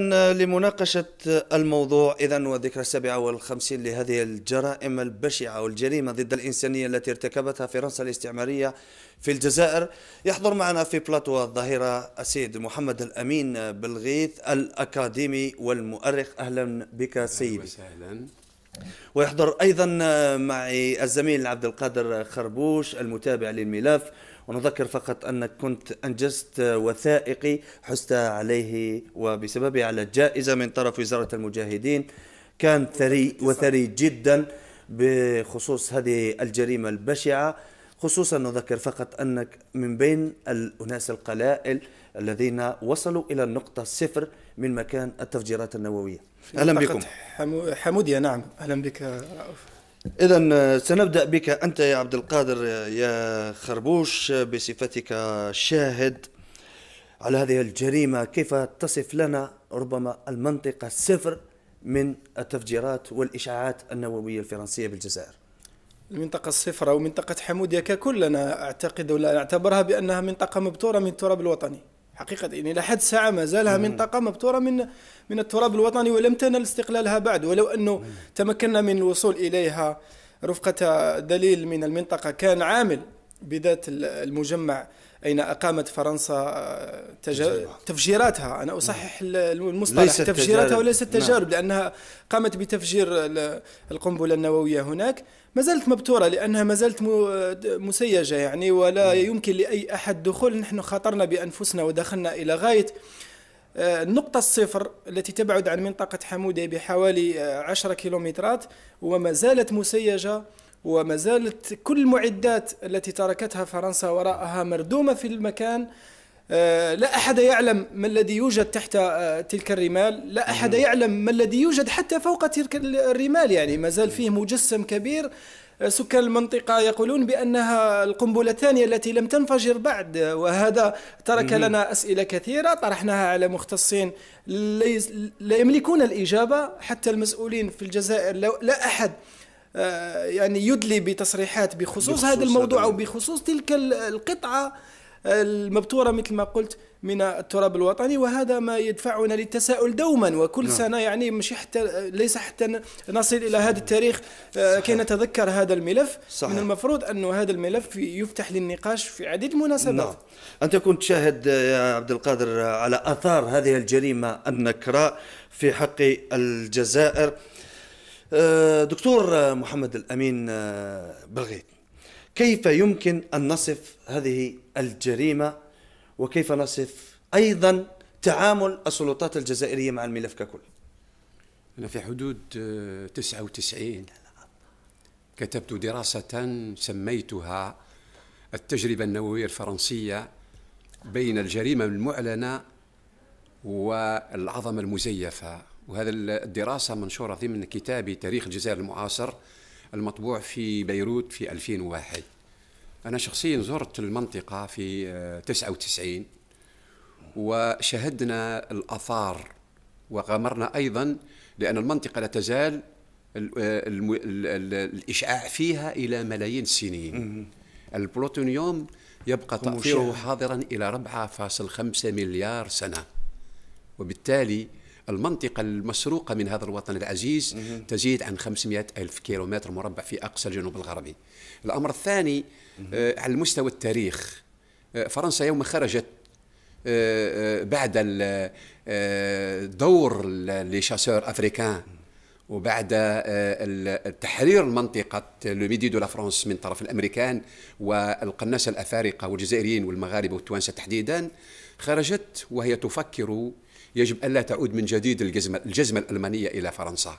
لمناقشة الموضوع إذا وذكرى السابعة والخمسين لهذه الجرائم البشعة والجريمة ضد الإنسانية التي ارتكبتها فرنسا الاستعمارية في الجزائر يحضر معنا في بلاتو الظهيرة السيد محمد الأمين بلغيث الأكاديمي والمؤرخ أهلا بك سيدي وسهلا ويحضر أيضا معي الزميل عبد القادر خربوش المتابع للملف ونذكر فقط أنك كنت أنجزت وثائقي حزت عليه وبسببه على جائزة من طرف وزارة المجاهدين كان ثري وثري جدا بخصوص هذه الجريمة البشعة خصوصا نذكر فقط أنك من بين الأناس القلائل الذين وصلوا إلى النقطة الصفر من مكان التفجيرات النووية أهلا بكم حمودية نعم أهلا بك رأوف إذا آه، سنبدأ بك أنت يا عبد القادر آه، يا خربوش آه، بصفتك شاهد على هذه الجريمة كيف تصف لنا ربما المنطقة الصفر من التفجيرات والإشعاعات النووية الفرنسية بالجزائر المنطقة الصفر أو منطقة حمودية ككل أنا أعتقد ولا أعتبرها بأنها منطقة مبتورة من التراب الوطني حقيقة يعني إلى حد ساعة ما زالها منطقة مبتورة من من التراب الوطني ولم تنل استقلالها بعد ولو أنه تمكنا من الوصول إليها رفقة دليل من المنطقة كان عامل بذات المجمع أين أقامت فرنسا آه، تج... تفجيراتها أنا أصحح نعم. المصطلح تفجيراتها وليست نعم. تجارب لأنها قامت بتفجير القنبلة النووية هناك ما زالت مبتورة لأنها ما زالت مسيجة يعني ولا نعم. يمكن لأي أحد دخول نحن خاطرنا بأنفسنا ودخلنا إلى غاية النقطة آه، الصفر التي تبعد عن منطقة حمودة بحوالي 10 آه، كيلومترات وما زالت مسيجة وما زالت كل المعدات التي تركتها فرنسا وراءها مردومة في المكان آه، لا أحد يعلم ما الذي يوجد تحت آه، تلك الرمال لا أحد يعلم ما الذي يوجد حتى فوق تلك الرمال يعني ما زال فيه مجسم كبير آه، سكان المنطقة يقولون بأنها القنبلة الثانية التي لم تنفجر بعد وهذا ترك لنا أسئلة كثيرة طرحناها على مختصين لا يملكون الإجابة حتى المسؤولين في الجزائر لا أحد آه، يعني يدلي بتصريحات بخصوص هذا الموضوع او بخصوص تلك القطعه آه، المبتوره مثل ما قلت من التراب الوطني وهذا ما يدفعنا للتساؤل دوما وكل نعم. سنه يعني مش حتى ليس حتى نصل الى هذا التاريخ آه، كي نتذكر هذا الملف صحيح. من المفروض انه هذا الملف يفتح للنقاش في عديد المناسبات نعم. انت كنت شاهد يا عبد القادر على اثار هذه الجريمه النكراء في حق الجزائر آه، دكتور محمد الامين آه، بلغيت كيف يمكن ان نصف هذه الجريمه وكيف نصف ايضا تعامل السلطات الجزائريه مع الملف ككل؟ انا في حدود 99 آه، كتبت دراسه سميتها التجربه النوويه الفرنسيه بين الجريمه المعلنه والعظمه المزيفه وهذا الدراسة منشورة ضمن كتابي تاريخ الجزائر المعاصر المطبوع في بيروت في 2001 أنا شخصيا زرت المنطقة في 99 آه، وشهدنا الآثار وغامرنا أيضا لأن المنطقة لا تزال آه، الإشعاع فيها إلى ملايين السنين البلوتونيوم يبقى تأثيره حاضرا إلى 4.5 مليار سنة وبالتالي المنطقة المسروقة من هذا الوطن العزيز تزيد عن 500 ألف كيلومتر مربع في أقصى الجنوب الغربي الأمر الثاني آه، على المستوى التاريخ آه، فرنسا يوم خرجت آه، بعد دور لي شاسور افريكان وبعد تحرير منطقة لو ميدي دو لا فرانس من طرف الأمريكان والقناصة الأفارقة والجزائريين والمغاربة والتوانسة تحديدا خرجت وهي تفكر يجب ألا تعود من جديد الجزمة, الجزمة الألمانية إلى فرنسا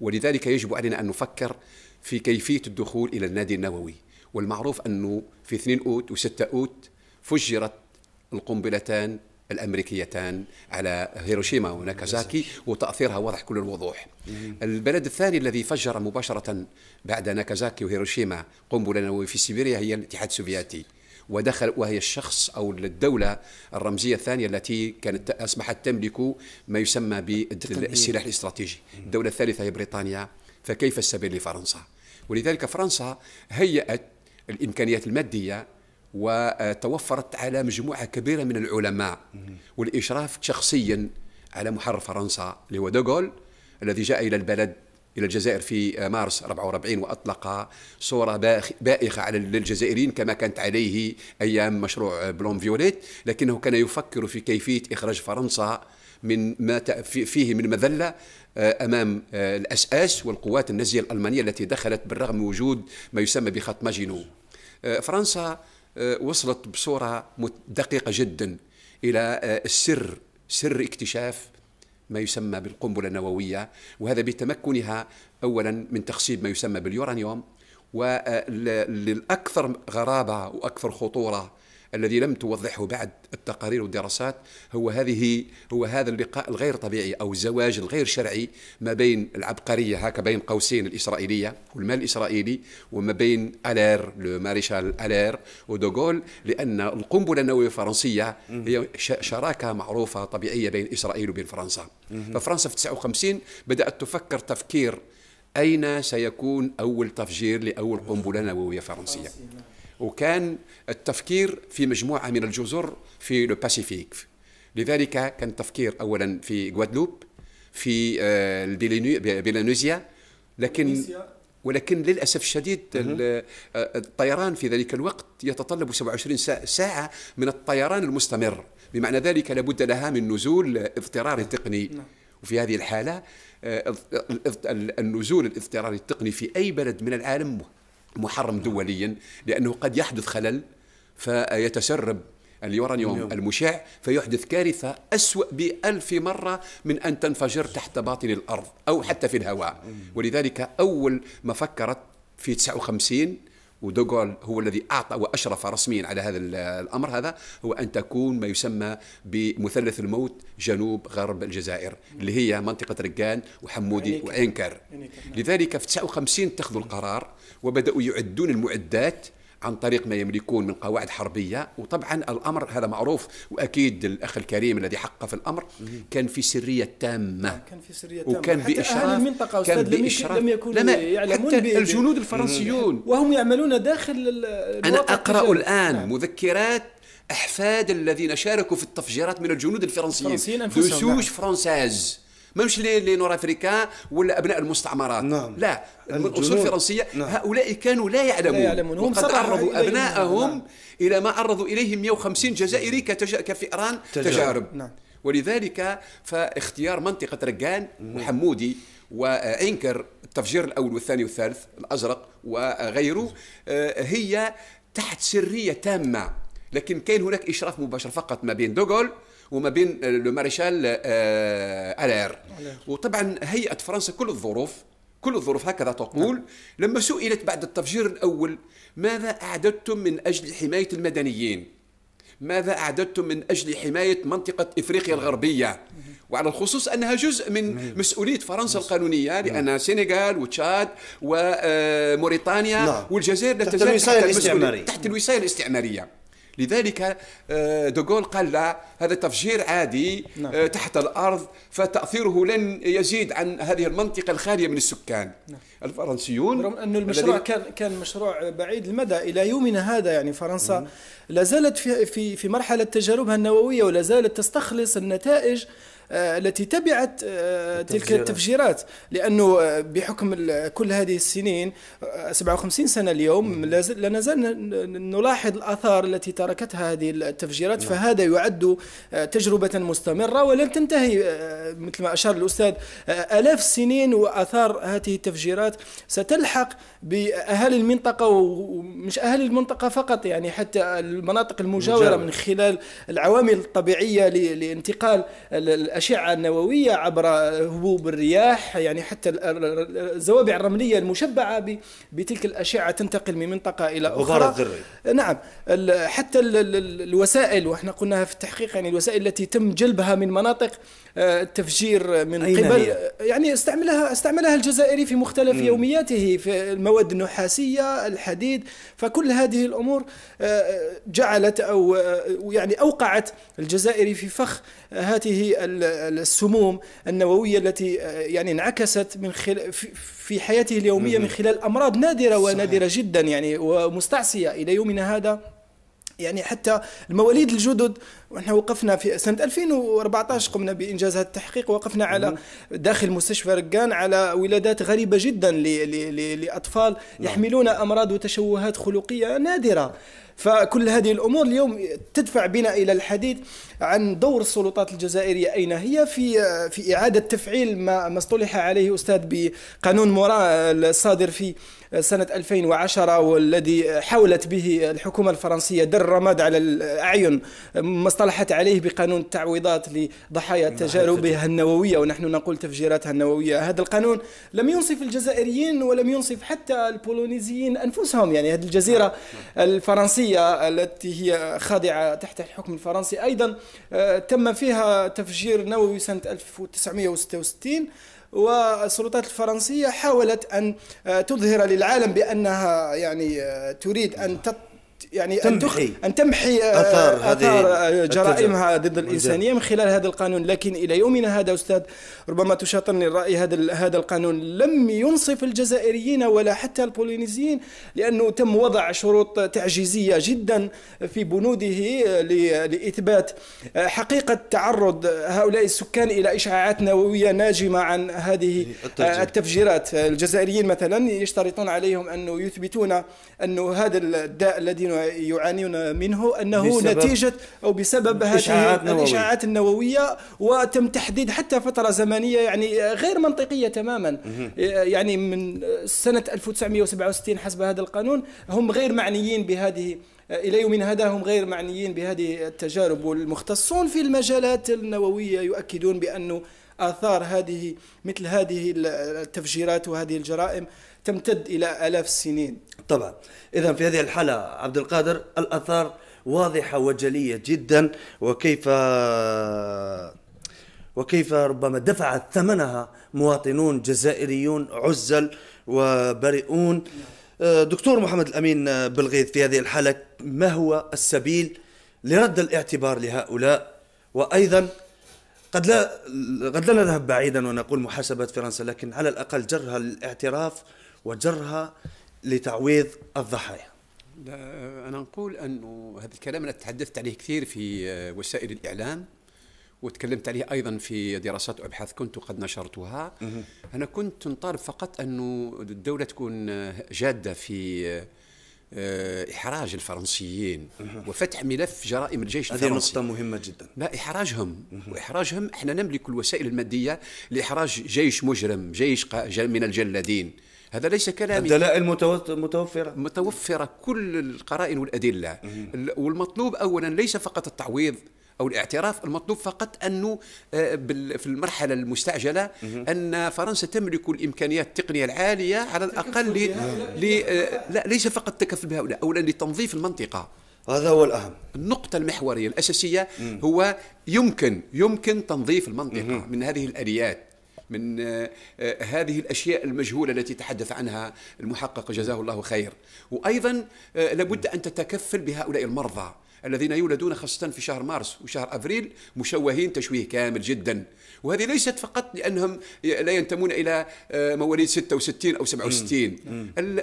ولذلك يجب علينا أن نفكر في كيفية الدخول إلى النادي النووي والمعروف أنه في 2 أوت و6 أوت فجرت القنبلتان الامريكيتان على هيروشيما وناكازاكي وتاثيرها واضح كل الوضوح. البلد الثاني الذي فجر مباشره بعد ناكازاكي وهيروشيما قنبله نوويه في سيبيريا هي الاتحاد السوفيتي. ودخل وهي الشخص أو الدولة الرمزية الثانية التي كانت أصبحت تملك ما يسمى بالسلاح الاستراتيجي الدولة الثالثة هي بريطانيا فكيف السبيل لفرنسا ولذلك فرنسا هيأت الإمكانيات المادية وتوفرت على مجموعة كبيرة من العلماء والإشراف شخصيا على محرر فرنسا اللي هو دوغول الذي جاء إلى البلد الى الجزائر في مارس 44 واطلق صوره بائخه على الجزائريين كما كانت عليه ايام مشروع بلوم فيوليت لكنه كان يفكر في كيفيه اخراج فرنسا من ما فيه من مذله آه، امام آه، الاس اس والقوات النازيه الالمانيه التي دخلت بالرغم من وجود ما يسمى بخط ماجينو آه، فرنسا وصلت بصوره دقيقه جدا الى السر سر اكتشاف ما يسمى بالقنبلة النووية وهذا بتمكنها أولا من تخصيب ما يسمى باليورانيوم والأكثر غرابة وأكثر خطورة الذي لم توضحه بعد التقارير والدراسات هو هذه هو هذا اللقاء الغير طبيعي او الزواج الغير شرعي ما بين العبقريه هكا بين قوسين الاسرائيليه والمال الاسرائيلي وما بين الير لو ماريشال الير ودوغول لان القنبله النوويه الفرنسيه هي شراكه معروفه طبيعيه بين اسرائيل وبين فرنسا ففرنسا في 59 بدات تفكر تفكير أين سيكون أول تفجير لأول قنبلة نووية فرنسية وكان التفكير في مجموعة من الجزر في الباسيفيك لذلك كان التفكير أولا في غوادلوب في آه، بيلانوزيا لكن ولكن للاسف الشديد آه، الطيران في ذلك الوقت يتطلب 27 ساعه من الطيران المستمر بمعنى ذلك لابد لها من نزول اضطراري تقني نعم. وفي هذه الحاله آه، النزول الاضطراري التقني في اي بلد من العالم محرم دوليا لأنه قد يحدث خلل فيتسرب اليورانيوم المشع فيحدث كارثة أسوأ بألف مرة من أن تنفجر تحت باطن الأرض أو حتى في الهواء ولذلك أول ما فكرت في 59 ودوغول هو الذي أعطى وأشرف رسميا على هذا الأمر هذا هو أن تكون ما يسمى بمثلث الموت جنوب غرب الجزائر اللي هي منطقة رقان وحمودي وعينكر لذلك في 59 اتخذوا القرار وبدأوا يعدون المعدات عن طريق ما يملكون من قواعد حربيه وطبعا الامر هذا معروف واكيد الاخ الكريم الذي حق في الامر كان في سريه تامه كان في سريه تامه وكان حتى باشراف أهل المنطقه كان باشراف لم يكونوا يعلمون حتى الجنود الفرنسيون وهم يعملون داخل انا اقرا نعم. الان مذكرات احفاد الذين شاركوا في التفجيرات من الجنود الفرنسيين انفسهم دسوش نعم. فرنساز ماهمش لي نور افريكان ولا ابناء المستعمرات نعم. لا من اصول فرنسيه نعم. هؤلاء كانوا لا يعلمون, لا يعلمون. وقد عرضوا نعم. ابناءهم نعم. الى ما عرضوا اليه 150 جزائري كتج... كفئران تجارب, تجارب. نعم. ولذلك فاختيار منطقه رقان وحمودي نعم. وعنكر التفجير الاول والثاني والثالث الازرق وغيره آه، هي تحت سريه تامه لكن كان هناك اشراف مباشر فقط ما بين دوغول وما بين آه، لو ماريشال آه، الير وطبعا هيئه فرنسا كل الظروف كل الظروف هكذا تقول نعم. لما سئلت بعد التفجير الأول ماذا أعددتم من أجل حماية المدنيين ماذا أعددتم من أجل حماية منطقة إفريقيا نعم. الغربية وعلى الخصوص أنها جزء من نعم. مسؤولية فرنسا القانونية لأن سنغال وتشاد وموريتانيا آه، والجزائر لا تزال تحت الوصاية الاستعمارية لذلك آه، دوغول قال لا هذا تفجير عادي آه، نعم. تحت الارض فتاثيره لن يزيد عن هذه المنطقه الخاليه من السكان نعم. الفرنسيون رغم انه المشروع كان كان مشروع بعيد المدى الى يومنا هذا يعني فرنسا لا زالت في في في مرحله تجاربها النوويه ولا زالت تستخلص النتائج آه، التي تبعت آه، تلك التفجيرات لانه آه، بحكم كل هذه السنين 57 سنه اليوم لا نزال نلاحظ الاثار التي تركتها هذه التفجيرات نعم. فهذا يعد تجربه مستمره ولن تنتهي مثل ما اشار الاستاذ الاف السنين واثار هذه التفجيرات ستلحق باهالي المنطقه ومش اهالي المنطقه فقط يعني حتى المناطق المجاوره من خلال العوامل الطبيعيه لانتقال الأشعة النووية عبر هبوب الرياح يعني حتى الزوابع الرملية المشبعة بتلك الأشعة تنتقل من منطقة إلى أخرى الذري نعم حتى الوسائل وإحنا قلناها في التحقيق يعني الوسائل التي تم جلبها من مناطق آه، التفجير من أين قبل هي؟ يعني استعملها استعملها الجزائري في مختلف م. يومياته في المواد النحاسية الحديد فكل هذه الأمور آه، جعلت أو آه، يعني أوقعت الجزائري في فخ هذه السموم النوويه التي آه، يعني انعكست من خل... في حياته اليوميه من خلال امراض نادره ونادره جدا يعني ومستعصيه الى يومنا هذا يعني حتى المواليد الجدد ونحن وقفنا في سنة 2014 قمنا بإنجاز هذا التحقيق وقفنا على داخل مستشفى رقان على ولادات غريبة جدا لأطفال نعم. يحملون أمراض وتشوهات خلقية نادرة فكل هذه الامور اليوم تدفع بنا الى الحديث عن دور السلطات الجزائريه اين هي في في اعاده تفعيل ما ما اصطلح عليه استاذ بقانون مورا الصادر في سنة 2010 والذي حاولت به الحكومة الفرنسية در الرماد على الأعين ما اصطلحت عليه بقانون التعويضات لضحايا نعم، تجاربها النووية ونحن نقول تفجيراتها النووية هذا القانون لم ينصف الجزائريين ولم ينصف حتى البولونيزيين أنفسهم يعني هذه الجزيرة نعم، نعم. الفرنسية التي هي خاضعة تحت الحكم الفرنسي أيضا آه، تم فيها تفجير نووي سنة 1966 والسلطات الفرنسية حاولت أن آه، تظهر للعالم بأنها يعني آه، تريد أن يعني ان تمحي ان تمحي آه، اثار, أثار آه، جرائمها ضد الانسانيه من خلال هذا القانون لكن الى يومنا هذا استاذ ربما تشاطرني الراي هذا هذا القانون لم ينصف الجزائريين ولا حتى البولينيزيين لانه تم وضع شروط تعجيزيه جدا في بنوده آه، لاثبات حقيقه تعرض هؤلاء السكان الى اشعاعات نوويه ناجمه عن هذه التفجيرات الجزائريين مثلا يشترطون عليهم انه يثبتون انه هذا الداء الذي يعانون منه انه نتيجه او بسبب هذه الاشاعات النوويه وتم تحديد حتى فتره زمنيه يعني غير منطقيه تماما يعني من سنه 1967 حسب هذا القانون هم غير معنيين بهذه الى يومنا هذا هم غير معنيين بهذه التجارب والمختصون في المجالات النوويه يؤكدون بانه اثار هذه مثل هذه التفجيرات وهذه الجرائم تمتد الى الاف السنين طبعا اذا في هذه الحاله عبد القادر الاثار واضحه وجليه جدا وكيف وكيف ربما دفعت ثمنها مواطنون جزائريون عزل وبريئون دكتور محمد الامين بلغيث في هذه الحاله ما هو السبيل لرد الاعتبار لهؤلاء وايضا قد لا قد لا نذهب بعيدا ونقول محاسبه فرنسا لكن على الاقل جرها الاعتراف وجرها لتعويض الضحايا لا أنا نقول أنه هذا الكلام أنا تحدثت عليه كثير في آه، وسائل الإعلام وتكلمت عليه أيضا في دراسات وأبحاث كنت قد نشرتها أنا كنت نطالب فقط أنه الدولة تكون آه، جادة في آه، إحراج الفرنسيين وفتح ملف جرائم الجيش الفرنسي هذه نقطة مهمة جدا لا إحراجهم وإحراجهم احنا نملك الوسائل المادية لإحراج جيش مجرم جيش من الجلادين هذا ليس كلامي الدلائل متوفرة متوفرة كل القرائن والأدلة والمطلوب أولا ليس فقط التعويض او الاعتراف المطلوب فقط انه آه، في المرحله المستعجله ان فرنسا تملك الامكانيات التقنيه العاليه على الاقل لي لي آه، لا ليس فقط تكفل بهؤلاء اولا لتنظيف المنطقه هذا هو الاهم النقطه المحوريه الاساسيه هو يمكن يمكن تنظيف المنطقه من هذه الاليات من آه، آه، هذه الأشياء المجهولة التي تحدث عنها المحقق جزاه الله خير وأيضا آه، لابد أن تتكفل بهؤلاء المرضى الذين يولدون خاصة في شهر مارس وشهر أفريل مشوهين تشويه كامل جدا وهذه ليست فقط لأنهم لا ينتمون إلى مواليد 66 أو 67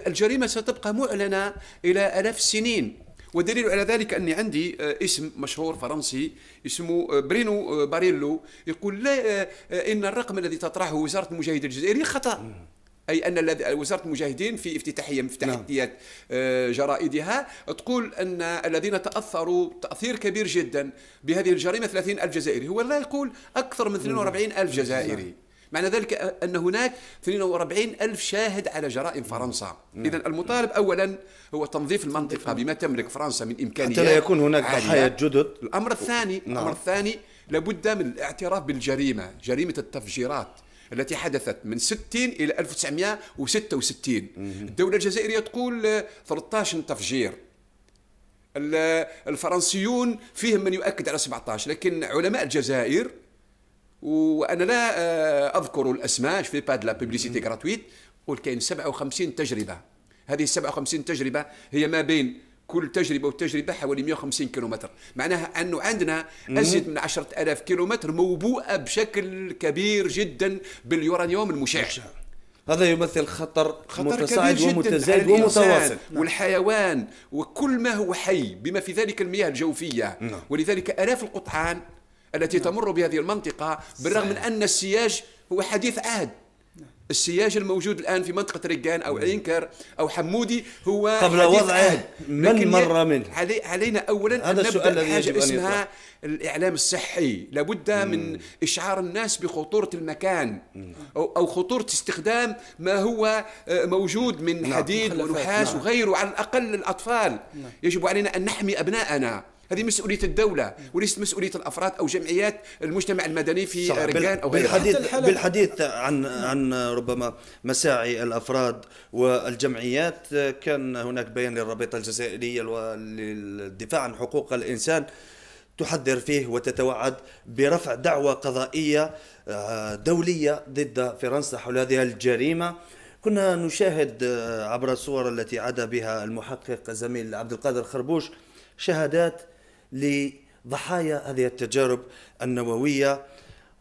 الجريمة ستبقى معلنة إلى ألاف السنين والدليل على ذلك أني عندي آه، اسم مشهور فرنسي اسمه آه، برينو آه، باريلو يقول لا إن الرقم الذي تطرحه وزارة المجاهدين الجزائرية خطأ اي ان وزاره المجاهدين في افتتاحيه من افتتاحيات نعم. جرائدها تقول ان الذين تاثروا تاثير كبير جدا بهذه الجريمه 30 الف جزائري هو لا يقول اكثر من 42 الف جزائري نعم. معنى ذلك أن هناك 42 ألف شاهد على جرائم فرنسا إذا المطالب أولا هو تنظيف المنطقة بما تملك فرنسا من إمكانيات حتى لا يكون هناك ضحايا جدد الأمر الثاني نعم. الأمر الثاني لابد من الاعتراف بالجريمة جريمة التفجيرات التي حدثت من 60 إلى 1966 الدولة الجزائرية تقول 13 آه، تفجير آه، الفرنسيون فيهم من يؤكد على 17 لكن علماء الجزائر وانا لا آه، اذكر الاسماء في باد لا بوبليسيتي غراتويت كاين 57 تجربه هذه 57 تجربه هي ما بين كل تجربة وتجربة حوالي 150 كيلومتر معناها أنه عندنا أزيد من 10000 كيلومتر موبوءة بشكل كبير جدا باليورانيوم المشع هذا يمثل خطر, خطر متصاعد ومتزايد ومتواصل نعم. والحيوان وكل ما هو حي بما في ذلك المياه الجوفية نعم. ولذلك آلاف القطعان التي تمر بهذه المنطقة بالرغم من أن السياج هو حديث عهد نعم. السياج الموجود الان في منطقه رقان او عينكر نعم. او حمودي هو قبل وضع عهد من مر منه علي علينا اولا هذا ان نبدا حاجه اسمها الاعلام الصحي لابد من اشعار الناس بخطوره المكان مم. او خطوره استخدام ما هو آه، موجود من نعم. حديد ونحاس وغيره على الاقل الأطفال يجب علينا ان نحمي ابناءنا هذه مسؤوليه الدوله وليست مسؤوليه الافراد او جمعيات المجتمع المدني في رجال او غيرها بالحديث, بالحديث عن عن ربما مساعي الافراد والجمعيات كان هناك بيان للرابطه الجزائريه للدفاع عن حقوق الانسان تحذر فيه وتتوعد برفع دعوى قضائيه آه، دوليه ضد فرنسا حول هذه الجريمه كنا نشاهد آه، عبر الصور التي عاد بها المحقق زميل عبد القادر خربوش شهادات لضحايا هذه التجارب النووية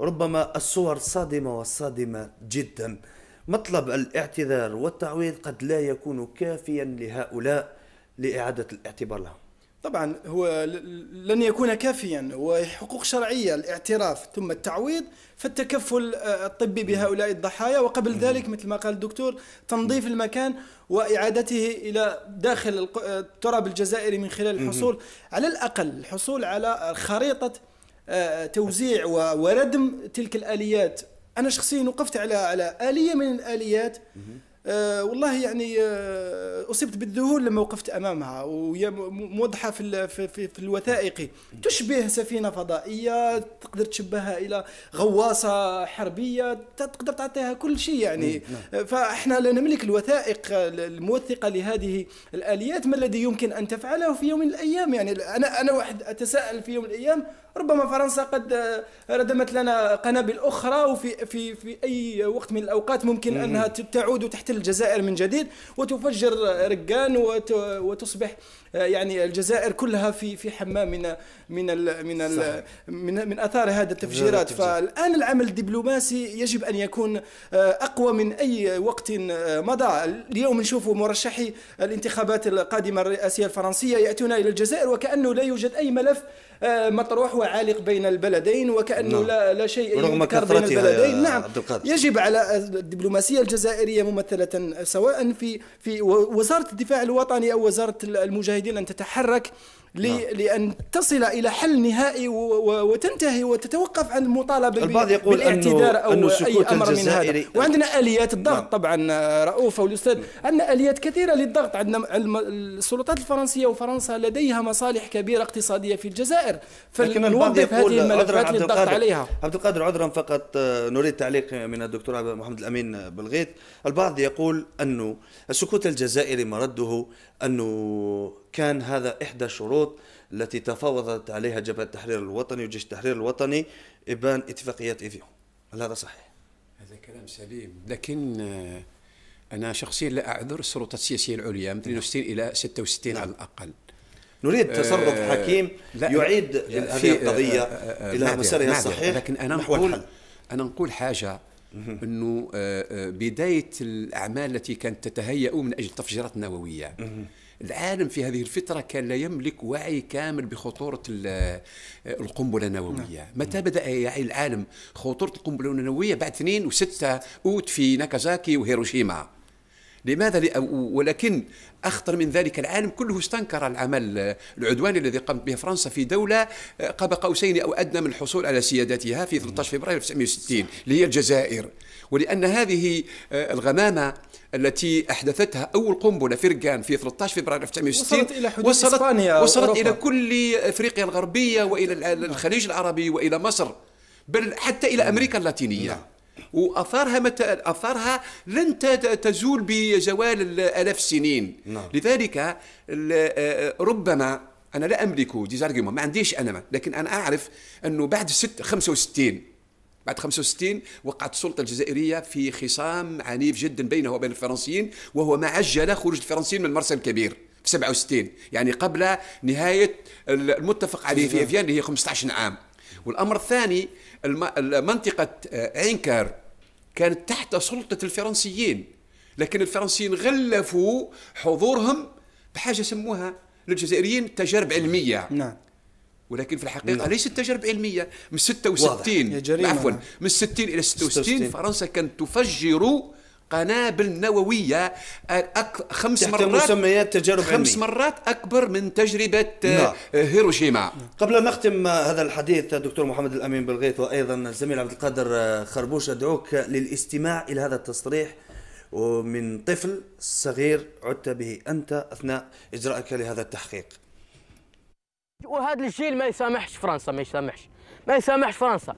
ربما الصور صادمة وصادمة جدا مطلب الاعتذار والتعويض قد لا يكون كافيا لهؤلاء لإعادة الاعتبار لهم طبعا هو لن يكون كافيا وحقوق شرعيه الاعتراف ثم التعويض فالتكفل آه، الطبي بهؤلاء الضحايا وقبل ذلك مثل ما قال الدكتور تنظيف المكان واعادته الى داخل آه، التراب الجزائري من خلال الحصول على الاقل الحصول على خريطه آه، توزيع وردم تلك الاليات انا شخصيا وقفت على على اليه من الاليات آه، والله يعني آه، اصبت بالذهول لما وقفت امامها وهي موضحه في في في الوثائقي تشبه سفينه فضائيه تقدر تشبهها الى غواصه حربيه تقدر تعطيها كل شيء يعني نعم، نعم. فاحنا لا نملك الوثائق الموثقه لهذه الاليات ما الذي يمكن ان تفعله في يوم من الايام يعني انا انا واحد اتساءل في يوم من الايام ربما فرنسا قد آه، ردمت لنا قنابل اخرى وفي في في اي وقت من الاوقات ممكن انها تعود تحت الجزائر من جديد وتفجر رقان وتصبح آه، يعني الجزائر كلها في في حمام من من الـ من الـ من, من اثار هذه التفجيرات فالان العمل الدبلوماسي يجب ان يكون آه، اقوى من اي وقت آه، مضى اليوم نشوف مرشحي الانتخابات القادمه الرئاسيه الفرنسيه ياتون الى الجزائر وكانه لا يوجد اي ملف مطروح وعالق بين البلدين وكانه نعم. لا, لا شيء رغم بين البلدين نعم يجب على الدبلوماسيه الجزائريه ممثله سواء في في وزاره الدفاع الوطني او وزاره المجاهدين تريدين أن تتحرك نعم. لان تصل الى حل نهائي وتنتهي وتتوقف عن المطالبه البعض يقول بالاعتذار او أنه اي امر من هذا وعندنا اليات الضغط نعم. طبعا رؤوف والاستاذ نعم. عندنا اليات كثيره للضغط عندنا السلطات الفرنسيه وفرنسا لديها مصالح كبيره اقتصاديه في الجزائر فلنوظف هذه الملفات للضغط عليها عبد القادر عذرا فقط آه، نريد تعليق من الدكتور محمد الامين بلغيت البعض يقول انه السكوت الجزائري مرده انه كان هذا احدى شروط الشروط التي تفاوضت عليها جبهة التحرير الوطني وجيش التحرير الوطني إبان اتفاقيات إيفيو هل هذا صحيح؟ هذا كلام سليم لكن آه، أنا شخصيا لا أعذر السلطة السياسية العليا من نعم. 62 إلى 66 نعم. على الأقل نريد آه، تصرف آه حكيم يعيد هذه القضية آه آه إلى مسارها الصحيح لكن أنا نقول أنا نقول حاجة أنه آه، بداية الأعمال التي كانت تتهيأ من أجل التفجيرات النووية العالم في هذه الفترة كان لا يملك وعي كامل بخطورة آه، القنبلة النووية نعم. متى بدأ يعي العالم خطورة القنبلة النووية بعد اثنين وستة أوت في ناكازاكي وهيروشيما لماذا ولكن اخطر من ذلك العالم كله استنكر العمل آه، العدواني الذي قامت به فرنسا في دوله آه، قاب قوسين او ادنى من الحصول على سيادتها في 13 فبراير 1960 اللي هي الجزائر ولأن هذه آه، الغمامة التي أحدثتها أول قنبلة فرقان في 13 فبراير 1960 وصلت إلى حدود وصلت, إسبانيا وصلت أوروبا. إلى كل أفريقيا الغربية وإلى نعم. الخليج العربي وإلى مصر بل حتى إلى نعم. أمريكا اللاتينية نعم. واثارها مت... اثارها لن تزول بزوال الاف السنين نعم. لذلك آه، ربما انا لا املك ديزارغيومون ما عنديش انا ما. لكن انا اعرف انه بعد ست 65 بعد 65 وقعت السلطه الجزائريه في خصام عنيف جدا بينه وبين الفرنسيين وهو ما عجل خروج الفرنسيين من المرسى الكبير في 67 يعني قبل نهايه المتفق عليه في افيان اللي هي 15 عام والامر الثاني منطقه عينكار كانت تحت سلطه الفرنسيين لكن الفرنسيين غلفوا حضورهم بحاجه سموها للجزائريين تجارب علميه نعم. ولكن في الحقيقه نعم. ليست تجارب علميه من 66 عفوا من 60 الى 66, فرنسا كانت تفجر قنابل نووية آه، خمس تحت مرات مسميات تجارب خمس مرات أكبر من تجربة آه، نعم. هيروشيما قبل أن نختم هذا الحديث دكتور محمد الأمين بالغيث وأيضا الزميل عبد القادر آه، خربوش أدعوك للاستماع إلى هذا التصريح ومن طفل صغير عدت به أنت أثناء إجرائك لهذا التحقيق وهذا الشيء ما يسامحش فرنسا ما يسامحش ما يسامحش فرنسا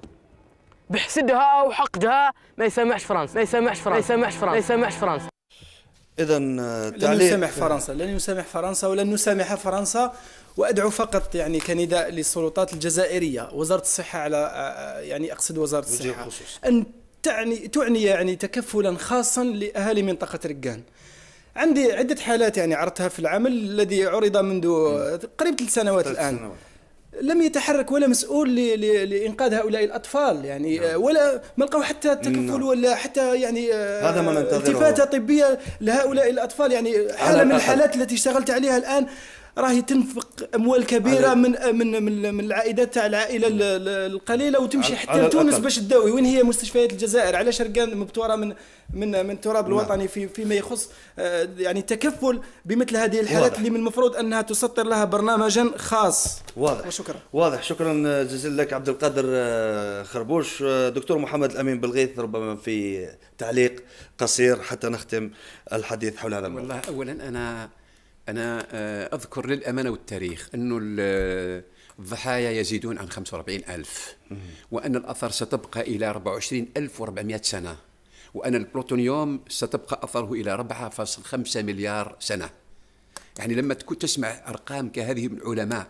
بحسدها وحقدها ما يسامحش فرنسا ما يسامحش فرنسا ما يسامحش فرنسا ما يسامحش فرنسا اذا آه، لن يسامح فرنسا لن يسامح فرنسا ولن نسامح فرنسا وادعو فقط يعني كنداء للسلطات الجزائريه وزاره الصحه على آه، آه، يعني اقصد وزاره الصحه ان تعني تعني يعني تكفلا خاصا لاهالي منطقه ركان عندي عدة حالات يعني عرضتها في العمل الذي عرض منذ قريب ثلاث سنوات الآن سنوات. لم يتحرك ولا مسؤول لانقاذ هؤلاء الاطفال يعني نعم. ولا ما لقوا حتى تكفل نعم. ولا حتى يعني آه، هذا ما ننتظره التفاته طبيه لهؤلاء الاطفال يعني حاله من الحالات التي اشتغلت عليها الان راهي تنفق اموال كبيره من من من, العائدات تاع العائله القليله وتمشي حتى لتونس باش تداوي وين هي مستشفيات الجزائر على شرقان مبتوره من من من التراب نعم. الوطني في فيما يخص آه، يعني التكفل بمثل هذه الحالات اللي من المفروض انها تسطر لها برنامجا خاص واضح وشكرا واضح شكرا جزيلا لك عبد القادر آه، خربوش آه، دكتور محمد الامين بالغيث ربما في تعليق قصير حتى نختم الحديث حول هذا الموضوع والله اولا انا انا آه، اذكر للامانه والتاريخ انه آه، الضحايا يزيدون عن 45 ألف وأن الأثر ستبقى إلى 24400 سنة وأن البلوتونيوم ستبقى أثره إلى 4.5 مليار سنة يعني لما تكون تسمع أرقام كهذه من العلماء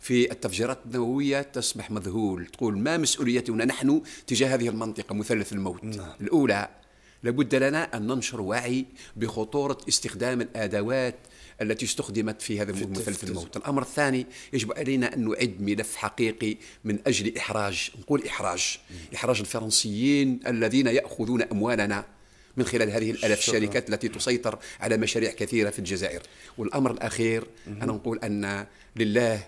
في التفجيرات النووية تصبح مذهول تقول ما مسؤوليتنا نحن تجاه هذه المنطقة مثلث الموت نعم. الأولى لابد لنا أن ننشر وعي بخطورة استخدام الأدوات التي استخدمت في هذا المثلث الموت الأمر الثاني يجب علينا أن نعد ملف حقيقي من أجل إحراج نقول إحراج إحراج الفرنسيين الذين يأخذون أموالنا من خلال هذه الألف الشركات التي تسيطر على مشاريع كثيرة في الجزائر والأمر الأخير أنا نقول أن لله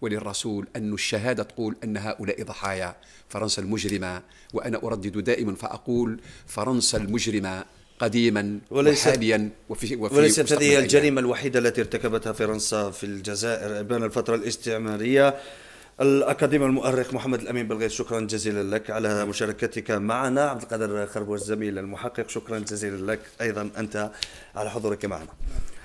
وللرسول أن الشهادة تقول أن هؤلاء ضحايا فرنسا المجرمة وأنا أردد دائما فأقول فرنسا المجرمة قديما وليس وحاليا وفي, وفي وليست هذه الجريمة الوحيدة التي ارتكبتها فرنسا في الجزائر بين الفترة الاستعمارية الأكاديمي المؤرخ محمد الأمين بالغيث شكرا جزيلا لك على مشاركتك معنا عبد القادر خربوش زميل المحقق شكرا جزيلا لك أيضا أنت على حضورك معنا